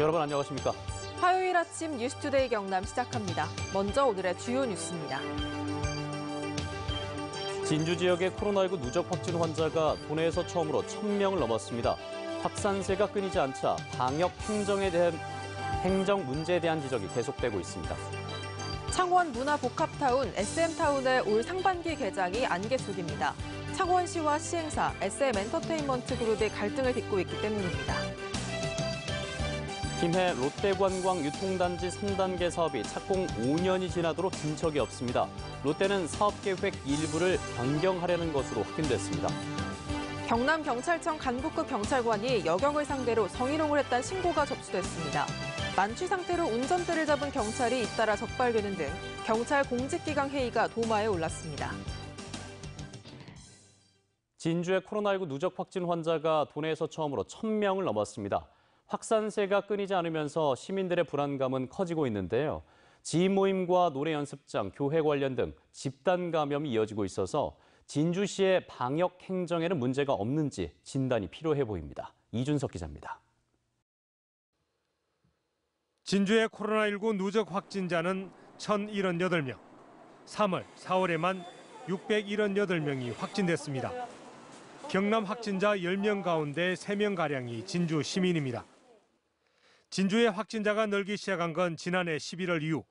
여러분 안녕하십니까? 화요일 아침 뉴스투데이 경남 시작합니다. 먼저 오늘의 주요 뉴스입니다. 진주 지역의 코로나19 누적 확진 환자가 도내에서 처음으로 1000명을 넘었습니다. 확산세가 끊이지 않자 방역 행정에 대한 행정 문제에 대한 지적이 계속되고 있습니다. 창원 문화복합타운 SM타운의 올 상반기 개장이 안개속입니다. 창원시와 시행사, SM엔터테인먼트 그룹의 갈등을 빚고 있기 때문입니다. 김해 롯데관광 유통단지 3단계 사업이 착공 5년이 지나도록 진척이 없습니다. 롯데는 사업계획 일부를 변경하려는 것으로 확인됐습니다. 경남경찰청 간부급 경찰관이 여경을 상대로 성희롱을 했다는 신고가 접수됐습니다. 만취 상태로 운전대를 잡은 경찰이 잇따라 적발되는 등 경찰 공직기강 회의가 도마에 올랐습니다. 진주의 코로나19 누적 확진 환자가 도내에서 처음으로 1000명을 넘었습니다. 확산세가 끊이지 않으면서 시민들의 불안감은 커지고 있는데요. 지인 모임과 노래 연습장, 교회 관련 등 집단 감염이 이어지고 있어서 진주시의 방역 행정에는 문제가 없는지 진단이 필요해 보입니다. 이준석 기자입니다. 진주의 코로나19 누적 확진자는 1,078명. 3월, 4월에만 678명이 확진됐습니다. 경남 확진자 10명 가운데 3명가량이 진주 시민입니다. 진주의 확진자가 늘기 시작한 건 지난해 11월 이후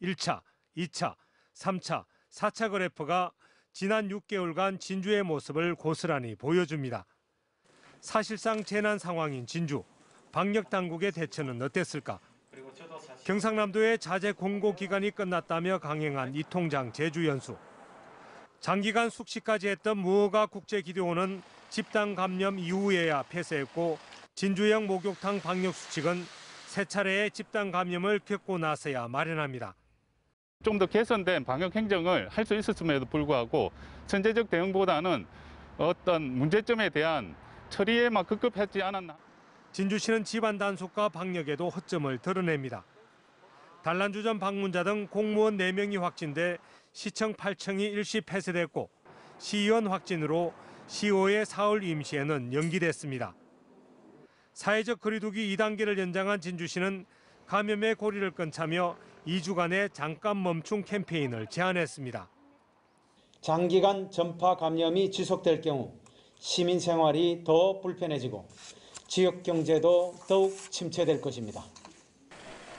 1차, 2차, 3차, 4차 그래프가 지난 6개월간 진주의 모습을 고스란히 보여줍니다. 사실상 재난 상황인 진주, 방역 당국의 대처는 어땠을까? 경상남도의 자재 공고 기간이 끝났다며 강행한 이통장 제주 연수. 장기간 숙식까지 했던 무허가 국제기도원은 집단 감염 이후에야 폐쇄했고 진주형 목욕탕 방역 수칙은 세 차례의 집단 감염을 겪고 나서야 마련합니다. 좀 더 개선된 방역 행정을 할 수 있었음에도 불구하고 선제적 대응보다는 어떤 문제점에 대한 처리에만 급급했지 않았나. 진주시는 집안 단속과 방역에도 허점을 드러냅니다. 단란주 전 방문자 등 공무원 4명이 확진돼 시청 8층이 일시 폐쇄됐고 시의원 확진으로 시호의 4월 임시에는 연기됐습니다. 사회적 거리두기 2단계를 연장한 진주시는 감염의 고리를 끊자며 2주간의 잠깐 멈춤 캠페인을 제안했습니다. 장기간 전파 감염이 지속될 경우 시민 생활이 더 불편해지고 지역 경제도 더욱 침체될 것입니다.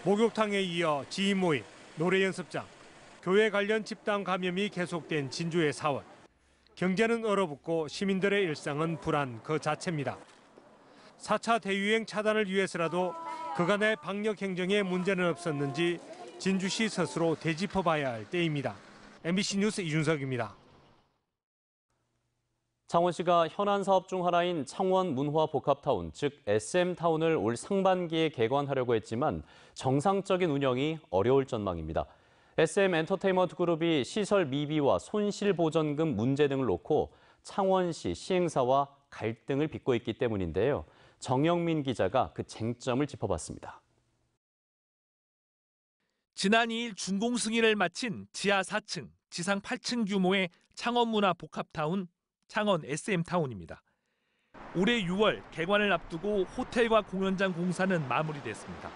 목욕탕에 이어 지인 모임, 노래 연습장, 교회 관련 집단 감염이 계속된 진주의 4월. 경제는 얼어붙고 시민들의 일상은 불안 그 자체입니다. 4차 대유행 차단을 위해서라도 그간의 방역 행정에 문제는 없었는지 진주시 스스로 되짚어봐야 할 때입니다. MBC 뉴스 이준석입니다. 창원시가 현안 사업 중 하나인 창원 문화복합타운, 즉 SM타운을 올 상반기에 개관하려고 했지만 정상적인 운영이 어려울 전망입니다. SM 엔터테인먼트 그룹이 시설 미비와 손실 보전금 문제 등을 놓고 창원시 시행사와 갈등을 빚고 있기 때문인데요. 정영민 기자가 그 쟁점을 짚어봤습니다. 지난 2일 준공 승인을 마친 지하 4층, 지상 8층 규모의 창원문화 복합타운 창원 SM타운입니다. 올해 6월 개관을 앞두고 호텔과 공연장 공사는 마무리됐습니다.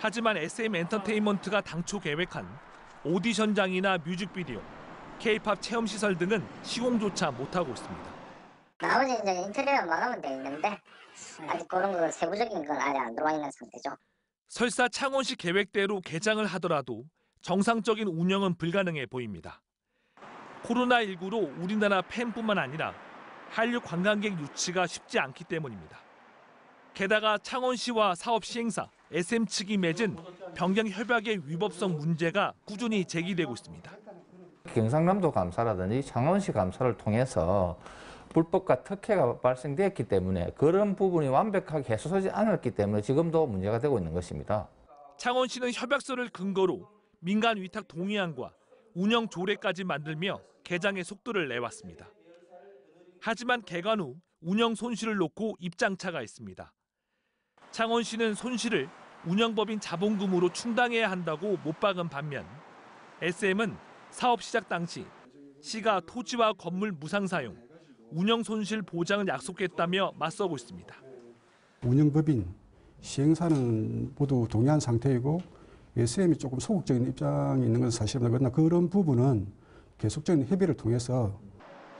하지만 SM 엔터테인먼트가 당초 계획한 오디션장이나 뮤직비디오, K-팝 체험 시설 등은 시공조차 못하고 있습니다. 나머지 이제 인테리어만 하면 돼는데 아직 네. 그런 거 세부적인 건 아직 안 들어와 있는 상태죠. 설사 창원시 계획대로 개장을 하더라도 정상적인 운영은 불가능해 보입니다. 코로나19로 우리나라 팬뿐만 아니라 한류 관광객 유치가 쉽지 않기 때문입니다. 게다가 창원시와 사업 시행사 SM 측이 맺은 변경 협약의 위법성 문제가 꾸준히 제기되고 있습니다. 경상남도 감사라든지 창원시 감사를 통해서 불법과 특혜가 발생되었기 때문에 그런 부분이 완벽하게 해소되지 않았기 때문에 지금도 문제가 되고 있는 것입니다. 창원시는 협약서를 근거로 민간 위탁 동의안과 운영 조례까지 만들며 개장의 속도를 내왔습니다. 하지만 개관 후 운영 손실을 놓고 입장차가 있습니다. 창원시는 손실을 운영법인 자본금으로 충당해야 한다고 못 박은 반면 SM은 사업 시작 당시 시가 토지와 건물 무상 사용, 운영 손실 보장을 약속했다며 맞서고 있습니다. 운영법인 시행사는 모두 동의한 상태이고 SM이 예, 조금 소극적인 입장이 있는 건 사실입니다. 그러나 그런 부분은 계속적인 협의를 통해서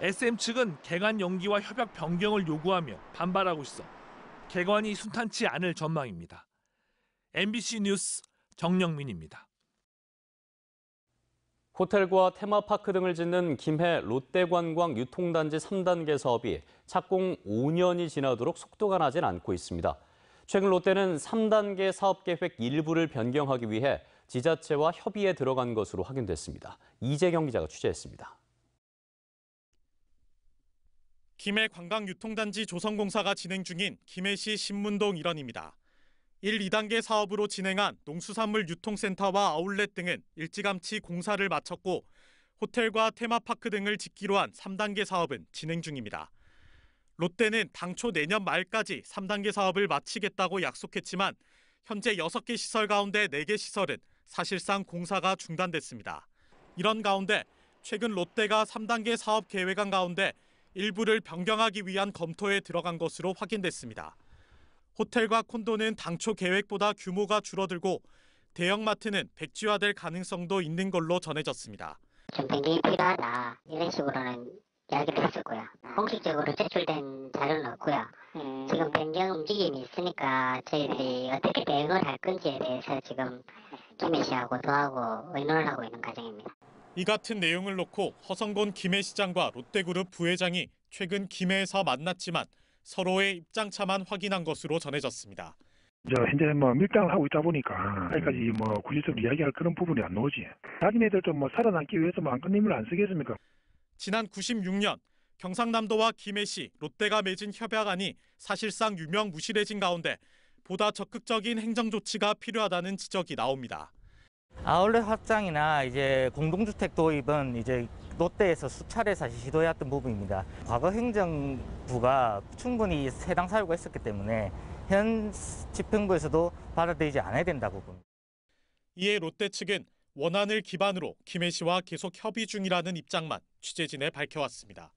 SM 측은 개관 연기와 협약 변경을 요구하며 반발하고 있어 개관이 순탄치 않을 전망입니다. MBC 뉴스 정영민입니다. 호텔과 테마파크 등을 짓는 김해 롯데관광 유통단지 3단계 사업이 착공 5년이 지나도록 속도가 나진 않고 있습니다. 최근 롯데는 3단계 사업 계획 일부를 변경하기 위해 지자체와 협의에 들어간 것으로 확인됐습니다. 이재경 기자가 취재했습니다. 김해 관광유통단지 조성공사가 진행 중인 김해시 신문동 일원입니다. 1, 2단계 사업으로 진행한 농수산물 유통센터와 아울렛 등은 일찌감치 공사를 마쳤고 호텔과 테마파크 등을 짓기로 한 3단계 사업은 진행 중입니다. 롯데는 당초 내년 말까지 3단계 사업을 마치겠다고 약속했지만 현재 6개 시설 가운데 4개 시설은 사실상 공사가 중단됐습니다. 이런 가운데 최근 롯데가 3단계 사업 계획안 가운데 일부를 변경하기 위한 검토에 들어간 것으로 확인됐습니다. 호텔과 콘도는 당초 계획보다 규모가 줄어들고 대형마트는 백지화될 가능성도 있는 걸로 전해졌습니다. 전등이 필요하다 이런 식으로는 이야기를 했었고요. 공식적으로 제출된 자료는 없고요. 음. 지금 변경 움직임이 있으니까 저희들이 어떻게 대응을 할 건지에 대해서 지금 김해 시하고 도하고 의논을 하고 있는 과정입니다. 이 같은 내용을 놓고 허성곤 김해시장과 롯데그룹 부회장이 최근 김해에서 만났지만 서로의 입장차만 확인한 것으로 전해졌습니다. 이 현재는 뭐 밀당을 하고 있다 보니까 여기까지 음. 뭐 구체적으로 이야기할 그런 부분이 안 나오지. 자기네들도 뭐 살아남기 위해서 뭐안 끊임을 안 쓰겠습니까? 지난 96년 경상남도와 김해시, 롯데가 맺은 협약안이 사실상 유명무실해진 가운데 보다 적극적인 행정 조치가 필요하다는 지적이 나옵니다. 아울렛 확장이나 이제 공동주택 도입은 이제 롯데에서 수차례 사실 시도해왔던 부분입니다. 과거 행정부가 충분히 해당 사유가 있었기 때문에 현 집행부에서도 받아들이지 않아야 된다고 봅니다. 이에 롯데 측은 원안을 기반으로 김해 씨와 계속 협의 중이라는 입장만 취재진에 밝혀왔습니다.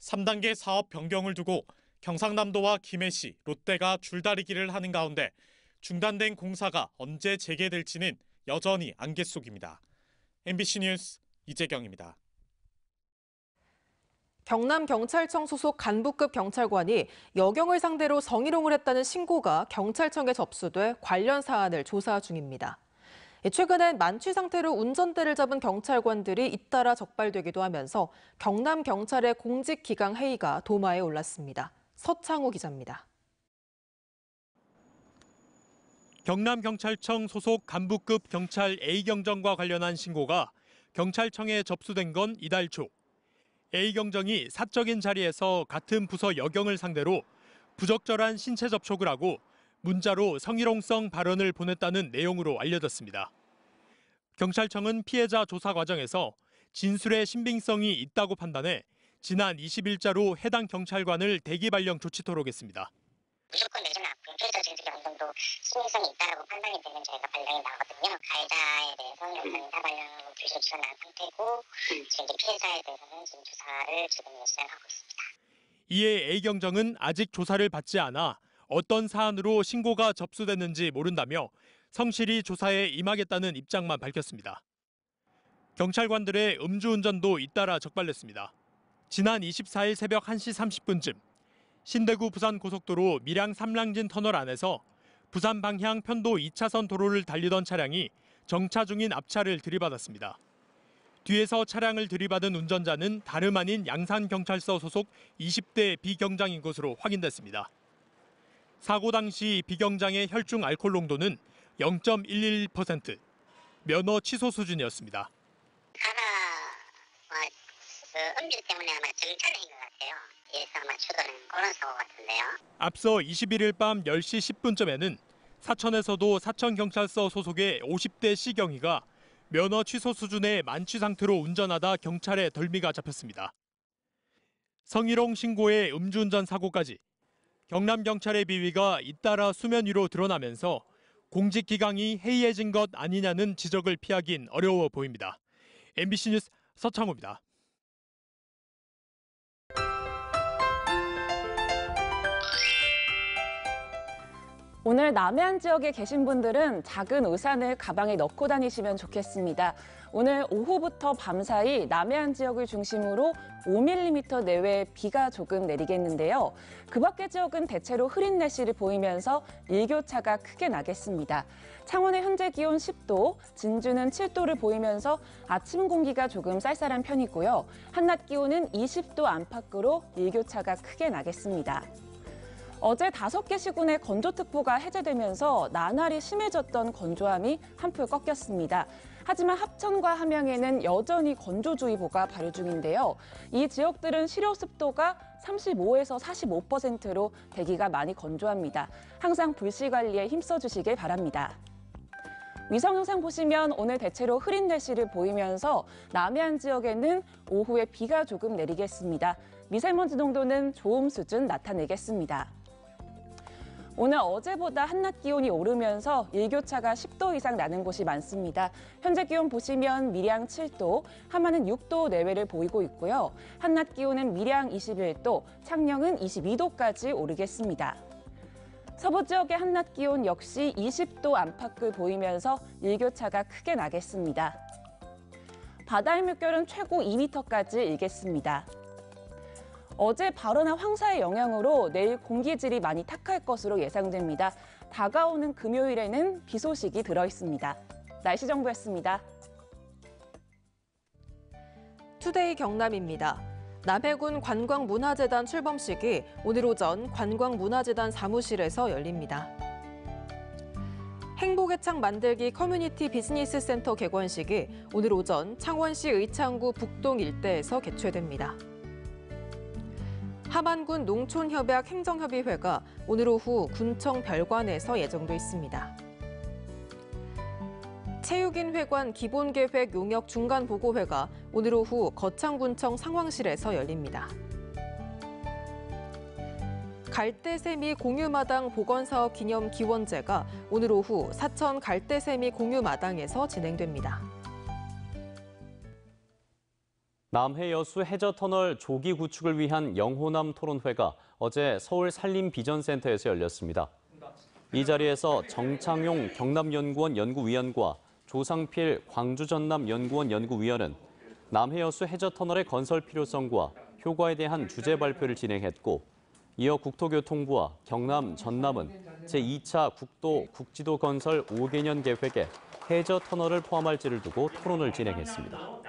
3단계 사업 변경을 두고 경상남도와 김해 시 롯데가 줄다리기를 하는 가운데 중단된 공사가 언제 재개될지는 여전히 안갯 속입니다. MBC 뉴스 이재경입니다. 경남경찰청 소속 간부급 경찰관이 여경을 상대로 성희롱을 했다는 신고가 경찰청에 접수돼 관련 사안을 조사 중입니다. 예, 최근엔 만취 상태로 운전대를 잡은 경찰관들이 잇따라 적발되기도 하면서 경남경찰의 공직기강 회의가 도마에 올랐습니다. 서창호 기자입니다. 경남경찰청 소속 간부급 경찰 A경정과 관련한 신고가 경찰청에 접수된 건 이달 초. A경정이 사적인 자리에서 같은 부서 여경을 상대로 부적절한 신체 접촉을 하고 문자로 성희롱성 발언을 보냈다는 내용으로 알려졌습니다. 경찰청은 피해자 조사 과정에서 진술의 신빙성이 있다고 판단해 지난 20일자로 해당 경찰관을 대기 발령 조치토록 했습니다. 무조건 내 신빙성이 있다라고 판단이 되면 저희가 발령이 나거든요. 가해자에 대해서는 음. 인사 발령으로 불시 한 상태고 음. 지금 이제 피해자에 대해서는 지금 조사를 지금 진행하고 있습니다. 이에 A 경정은 아직 조사를 받지 않아 어떤 사안으로 신고가 접수됐는지 모른다며 성실히 조사에 임하겠다는 입장만 밝혔습니다. 경찰관들의 음주운전도 잇따라 적발됐습니다. 지난 24일 새벽 1시 30분쯤 신대구 부산 고속도로 밀양 삼랑진 터널 안에서 부산 방향 편도 2차선 도로를 달리던 차량이 정차 중인 앞차를 들이받았습니다. 뒤에서 차량을 들이받은 운전자는 다름 아닌 양산경찰서 소속 20대 비경장인 것으로 확인됐습니다. 사고 당시 비경장의 혈중 알코올 농도는 0.11%, 면허 취소 수준이었습니다. 그은 때문에 아마 정찰인 것 같아요. 뒤에서 아마 추돌한 그런 사고 같은데요. 앞서 21일 밤 10시 10분쯤에는 사천에서도 사천경찰서 소속의 50대 시경이가 면허 취소 수준의 만취 상태로 운전하다 경찰에 덜미가 잡혔습니다. 성희롱 신고의 음주운전 사고까지 경남 경찰의 비위가 잇따라 수면 위로 드러나면서 공직 기강이 해이해진 것 아니냐는 지적을 피하긴 어려워 보입니다. MBC 뉴스 서창호입니다. 오늘 남해안 지역에 계신 분들은 작은 우산을 가방에 넣고 다니시면 좋겠습니다. 오늘 오후부터 밤사이 남해안 지역을 중심으로 5mm 내외의 비가 조금 내리겠는데요. 그 밖의 지역은 대체로 흐린 날씨를 보이면서 일교차가 크게 나겠습니다. 창원의 현재 기온 10도, 진주는 7도를 보이면서 아침 공기가 조금 쌀쌀한 편이고요. 한낮 기온은 20도 안팎으로 일교차가 크게 나겠습니다. 어제 다섯 개 시군의 건조특보가 해제되면서 나날이 심해졌던 건조함이 한풀 꺾였습니다. 하지만 합천과 함양에는 여전히 건조주의보가 발효 중인데요. 이 지역들은 실효 습도가 35에서 45%로 대기가 많이 건조합니다. 항상 불씨 관리에 힘써 주시길 바랍니다. 위성 영상 보시면 오늘 대체로 흐린 날씨를 보이면서 남해안 지역에는 오후에 비가 조금 내리겠습니다. 미세먼지 농도는 좋음 수준 나타내겠습니다. 오늘 어제보다 한낮 기온이 오르면서 일교차가 10도 이상 나는 곳이 많습니다. 현재 기온 보시면 밀양 7도, 하마는 6도 내외를 보이고 있고요. 한낮 기온은 밀양 21도, 창녕은 22도까지 오르겠습니다. 서부 지역의 한낮 기온 역시 20도 안팎을 보이면서 일교차가 크게 나겠습니다. 바다의 물결은 최고 2m까지 일겠습니다. 어제 발언한 황사의 영향으로 내일 공기질이 많이 탁할 것으로 예상됩니다. 다가오는 금요일에는 비 소식이 들어 있습니다. 날씨 정보였습니다. 투데이 경남입니다. 남해군 관광문화재단 출범식이 오늘 오전 관광문화재단 사무실에서 열립니다. 행복의 창 만들기 커뮤니티 비즈니스 센터 개관식이 오늘 오전 창원시 의창구 북동 일대에서 개최됩니다. 하만군 농촌협약 행정협의회가 오늘 오후 군청 별관에서 예정돼 있습니다. 체육인 회관 기본계획 용역 중간보고회가 오늘 오후 거창군청 상황실에서 열립니다. 갈대세미 공유마당 보건사업 기념 기원제가 오늘 오후 사천 갈대세미 공유마당에서 진행됩니다. 남해 여수 해저 터널 조기 구축을 위한 영호남 토론회가 어제 서울 산림 비전센터에서 열렸습니다. 이 자리에서 정창용 경남연구원 연구위원과 조상필 광주전남연구원 연구위원은 남해 여수 해저 터널의 건설 필요성과 효과에 대한 주제 발표를 진행했고 이어 국토교통부와 경남 전남은 제2차 국도 국지도 건설 5개년 계획에 해저 터널을 포함할지를 두고 토론을 진행했습니다.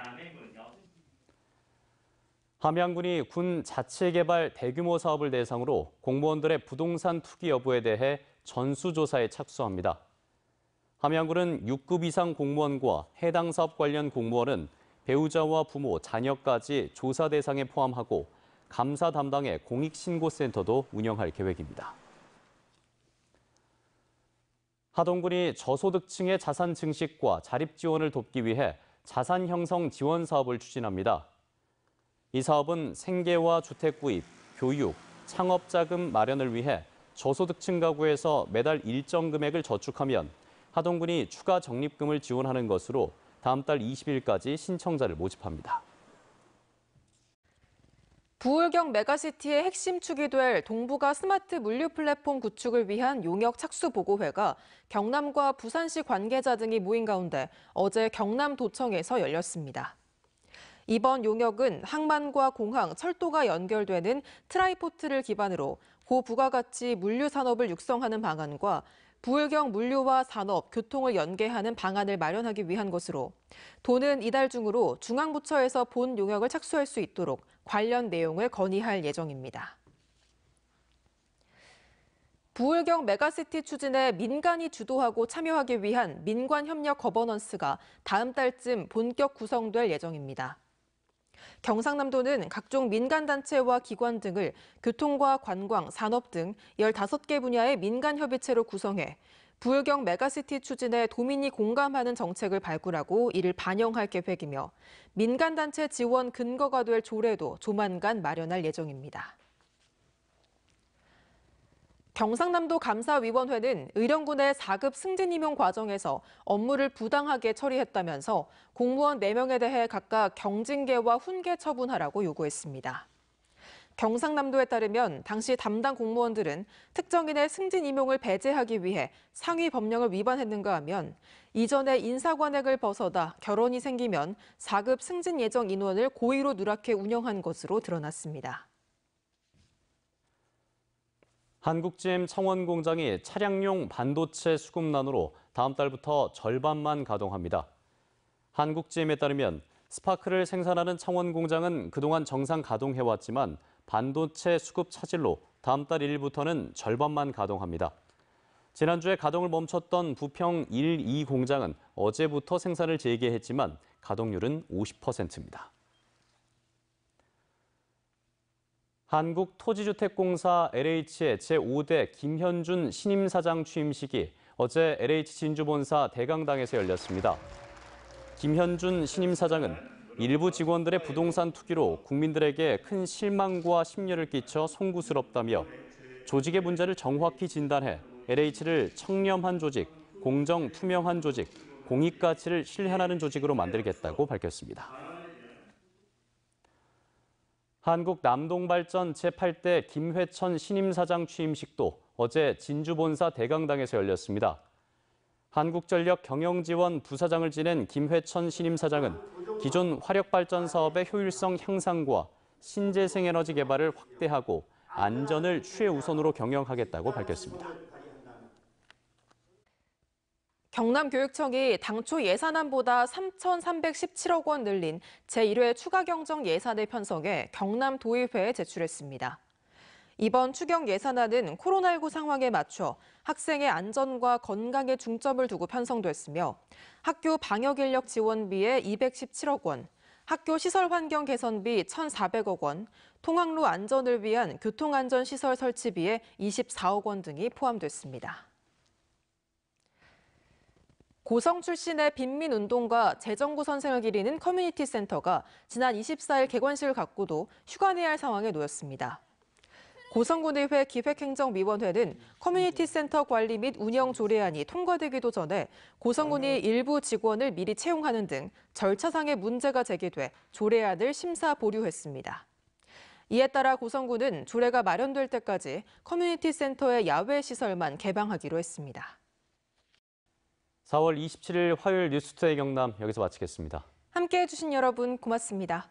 함양군이 군자체개발 대규모 사업을 대상으로 공무원들의 부동산 투기 여부에 대해 전수조사에 착수합니다. 함양군은 6급 이상 공무원과 해당 사업 관련 공무원은 배우자와 부모, 자녀까지 조사 대상에 포함하고 감사 담당의 공익신고센터도 운영할 계획입니다. 하동군이 저소득층의 자산 증식과 자립 지원을 돕기 위해 자산 형성 지원 사업을 추진합니다. 이 사업은 생계와 주택 구입, 교육, 창업 자금 마련을 위해 저소득층 가구에서 매달 일정 금액을 저축하면 하동군이 추가 적립금을 지원하는 것으로 다음 달 20일까지 신청자를 모집합니다. 부울경 메가시티의 핵심 축이 될 동부가 스마트 물류 플랫폼 구축을 위한 용역 착수 보고회가 경남과 부산시 관계자 등이 모인 가운데 어제 경남도청에서 열렸습니다. 이번 용역은 항만과 공항, 철도가 연결되는 트라이포트를 기반으로 고부가가치 물류 산업을 육성하는 방안과 부울경 물류와 산업, 교통을 연계하는 방안을 마련하기 위한 것으로 도는 이달 중으로 중앙부처에서 본 용역을 착수할 수 있도록 관련 내용을 건의할 예정입니다. 부울경 메가시티 추진에 민간이 주도하고 참여하기 위한 민관협력 거버넌스가 다음 달쯤 본격 구성될 예정입니다. 경상남도는 각종 민간단체와 기관 등을 교통과 관광, 산업 등 15개 분야의 민간협의체로 구성해 부울경 메가시티 추진에 도민이 공감하는 정책을 발굴하고 이를 반영할 계획이며 민간단체 지원 근거가 될 조례도 조만간 마련할 예정입니다. 경상남도 감사위원회는 의령군의 4급 승진 임용 과정에서 업무를 부당하게 처리했다면서 공무원 4명에 대해 각각 경징계와 훈계 처분하라고 요구했습니다. 경상남도에 따르면 당시 담당 공무원들은 특정인의 승진 임용을 배제하기 위해 상위 법령을 위반했는가 하면 이전에 인사관행을 벗어다 결혼이 생기면 4급 승진 예정 인원을 고의로 누락해 운영한 것으로 드러났습니다. 한국GM 청원 공장이 차량용 반도체 수급난으로 다음 달부터 절반만 가동합니다. 한국GM에 따르면 스파크를 생산하는 청원 공장은 그동안 정상 가동해왔지만 반도체 수급 차질로 다음 달 1일부터는 절반만 가동합니다. 지난주에 가동을 멈췄던 부평 1, 2 공장은 어제부터 생산을 재개했지만 가동률은 50%입니다. 한국토지주택공사 LH의 제5대 김현준 신임 사장 취임식이 어제 LH 진주본사 대강당에서 열렸습니다. 김현준 신임 사장은 일부 직원들의 부동산 투기로 국민들에게 큰 실망과 심려를 끼쳐 송구스럽다며 조직의 문제를 정확히 진단해 LH를 청렴한 조직, 공정 투명한 조직, 공익 가치를 실현하는 조직으로 만들겠다고 밝혔습니다. 한국 남동발전 제8대 김회천 신임사장 취임식도 어제 진주본사 대강당에서 열렸습니다. 한국전력 경영지원 부사장을 지낸 김회천 신임사장은 기존 화력발전 사업의 효율성 향상과 신재생에너지 개발을 확대하고 안전을 최우선으로 경영하겠다고 밝혔습니다. 경남교육청이 당초 예산안보다 3,317억 원 늘린 제1회 추가경정 예산을 편성해 경남도의회에 제출했습니다. 이번 추경 예산안은 코로나19 상황에 맞춰 학생의 안전과 건강에 중점을 두고 편성됐으며 학교 방역 인력 지원비에 217억 원, 학교 시설 환경 개선비 1,400억 원, 통학로 안전을 위한 교통안전시설 설치비에 24억 원 등이 포함됐습니다. 고성 출신의 빈민운동가 재정구 선생을 기리는 커뮤니티 센터가 지난 24일 개관식을 갖고도 휴관해야할 상황에 놓였습니다. 고성군의회 기획행정위원회는 커뮤니티 센터 관리 및 운영 조례안이 통과되기도 전에 고성군이 일부 직원을 미리 채용하는 등 절차상의 문제가 제기돼 조례안을 심사 보류했습니다. 이에 따라 고성군은 조례가 마련될 때까지 커뮤니티 센터의 야외 시설만 개방하기로 했습니다. 4월 27일 화요일 뉴스투데이 경남 여기서 마치겠습니다. 함께해 주신 여러분 고맙습니다.